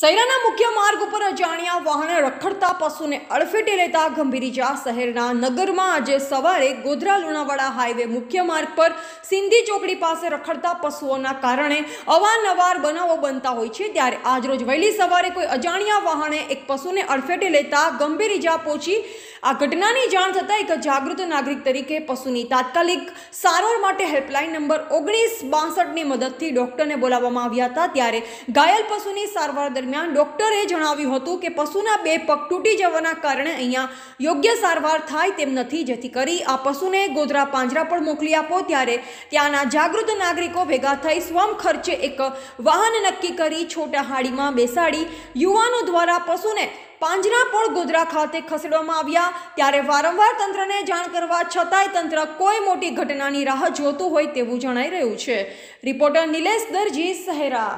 સૈરાના મુખ્ય માર્ગ ઉપર અજાણ્યા વાહને રખડતા પશુને અડફેટે લેતા ગંભીર ઇજા શહેરના નગરમાં આજે સવારે ગોધરા લુણાવાડા હાઈવે મુખ્ય માર્ગ પર સિંધી ચોકડી પાસે રખડતા પશુઓના કારણે અવારનવાર બનાવો બનતા હોય છે ત્યારે આજરોજ વહેલી સવારે કોઈ અજાણ્યા વાહને એક પશુને અડફેટે લેતા ગંભીર ઇજા પહોંચી આ ઘટનાની જાણ થતાં એક જાગૃત નાગરિક તરીકે પશુની તાત્કાલિક સારવાર માટે હેલ્પલાઇન નંબર ઓગણીસ બાસઠની મદદથી ડૉક્ટરને બોલાવવામાં આવ્યા હતા ત્યારે ઘાયલ પશુની સારવાર દરમિયાન ડૉક્ટરે જણાવ્યું હતું કે પશુના બે પગ તૂટી જવાના કારણે અહીંયા યોગ્ય સારવાર થાય તેમ નથી જેથી કરી આ પશુને ગોધરા પાંજરા પણ મોકલી આપો ત્યારે ત્યાંના જાગૃત નાગરિકો ભેગા થઈ સ્વમ ખર્ચે એક વાહન નક્કી કરી છોટા હાડીમાં બેસાડી યુવાનો દ્વારા પશુને પાંજરા પણ ગોધરા ખાતે ખસેડવામાં આવ્યા ત્યારે વારંવાર તંત્રને જાણ કરવા છતાંય તંત્ર કોઈ મોટી ઘટનાની રાહ જોતું હોય તેવું જણાઈ રહ્યું છે રિપોર્ટર નિલેશ દરજી સહેરા